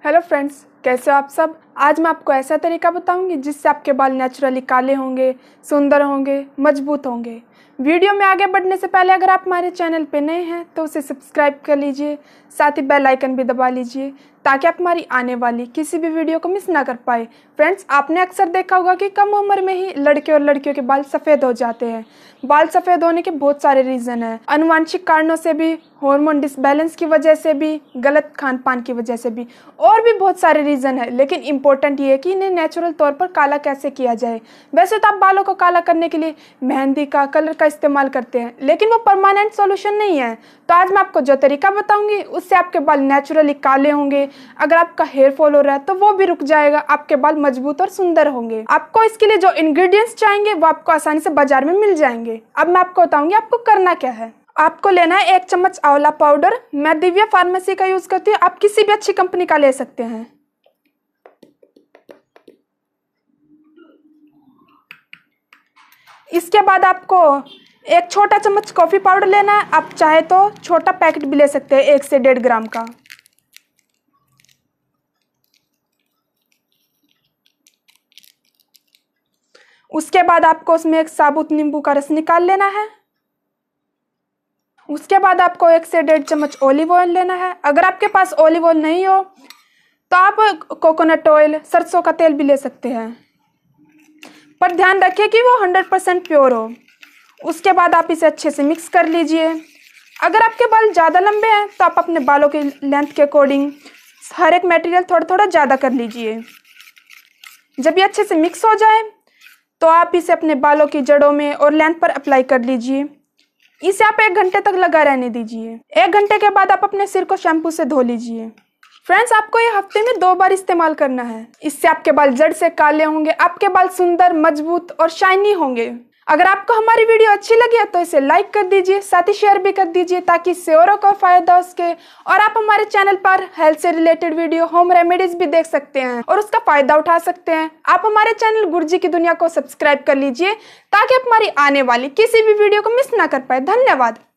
Hello friends, कैसे हो आप सब आज मैं आपको ऐसा तरीका बताऊंगी जिससे आपके बाल नेचुरली काले होंगे सुंदर होंगे मजबूत होंगे वीडियो में आगे बढ़ने से पहले अगर आप हमारे चैनल पर नए हैं तो उसे सब्सक्राइब कर लीजिए साथ ही बेल आइकन भी दबा लीजिए ताकि आप हमारी आने वाली किसी भी वीडियो को मिस ना कर पाए फ्रेंड्स आपने अक्सर देखा होगा कि कम उम्र में ही लड़के और लड़कियों के बाल सफ़ेद हो जाते हैं बाल सफ़ेद होने के बहुत सारे रीज़न हैं अनुवांशिक कारणों से भी हॉर्मोन डिसबैलेंस की वजह से भी गलत खान पान की वजह से भी और भी बहुत सारे रीज़न रीज़न है लेकिन इम्पोर्टेंट ये है कि इन्हें नेचुरल तौर पर काला कैसे किया जाए वैसे तो आप बालों को काला करने के लिए मेहंदी का कलर का इस्तेमाल करते हैं लेकिन वो परमानेंट सोल्यूशन नहीं है तो आज मैं आपको जो तरीका बताऊँगी उससे आपके बाल नेचुरली काले होंगे अगर आपका हेयर फॉल हो रहा है तो वो भी रुक जाएगा आपके बाल मजबूत और सुंदर होंगे आपको इसके लिए जो इन्ग्रीडियंट्स चाहेंगे वो आपको आसानी से बाजार में मिल जाएंगे अब मैं आपको बताऊँगी आपको करना क्या है आपको लेना है एक चम्मच आंवला पाउडर मैं दिव्या फार्मेसी का यूज़ करती हूँ आप किसी भी अच्छी कंपनी का ले सकते हैं इसके बाद आपको एक छोटा चम्मच कॉफ़ी पाउडर लेना है आप चाहे तो छोटा पैकेट भी ले सकते हैं एक से डेढ़ ग्राम का उसके बाद आपको उसमें एक साबुत नींबू का रस निकाल लेना है उसके बाद आपको एक से डेढ़ चम्मच ऑलिव ऑयल लेना है अगर आपके पास ऑलिव ऑयल नहीं हो तो आप कोकोनट ऑयल सरसों का तेल भी ले सकते हैं पर ध्यान रखिए कि वो हंड्रेड परसेंट प्योर हो उसके बाद आप इसे अच्छे से मिक्स कर लीजिए अगर आपके बाल ज़्यादा लंबे हैं तो आप अपने बालों के लेंथ के अकॉर्डिंग हर एक मटेरियल थोड़ा थोड़ा ज़्यादा कर लीजिए जब ये अच्छे से मिक्स हो जाए तो आप इसे अपने बालों की जड़ों में और लेंथ पर अप्लाई कर लीजिए इसे आप एक घंटे तक लगा रहने दीजिए एक घंटे के बाद आप अपने सिर को शैम्पू से धो लीजिए फ्रेंड्स आपको ये हफ्ते में दो बार इस्तेमाल करना है इससे आपके बाल जड़ से काले होंगे आपके बाल सुंदर मजबूत और शाइनी होंगे अगर आपको हमारी वीडियो अच्छी लगी है तो इसे लाइक कर दीजिए साथ ही शेयर भी कर दीजिए ताकि इससे औरों को फायदा हो सके और आप हमारे चैनल पर हेल्थ से रिलेटेड वीडियो होम रेमेडीज भी देख सकते हैं और उसका फायदा उठा सकते हैं आप हमारे चैनल गुरुजी की दुनिया को सब्सक्राइब कर लीजिए ताकि आप हमारी आने वाली किसी भी वीडियो को मिस ना कर पाए धन्यवाद